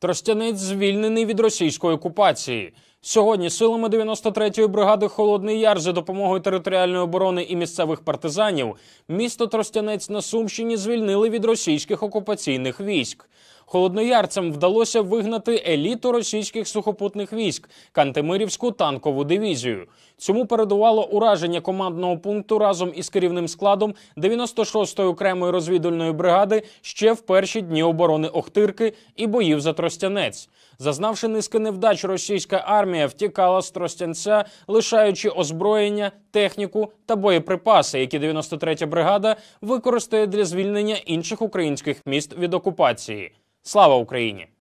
Тростянець звільнений від російської окупації. Сьогодні силами 93-ї бригади Холодний Яр за допомогою територіальної оборони і місцевих партизанів місто Тростянець на Сумщині звільнили від російських окупаційних військ. Холодноярцям вдалося вигнати еліту російських сухопутних військ Кантемирівську танкову дивізію. Цьому передувало ураження командного пункту разом із керівним складом 96-ї окремої розвідувальної бригади ще в перші дні оборони Охтирки і боїв за Тростянець, зазнавши низки невдач російська армія армія втікала з Тростянця, лишаючи озброєння, техніку та боєприпаси, які 93-я бригада використає для звільнення інших українських міст від окупації. Слава Україні!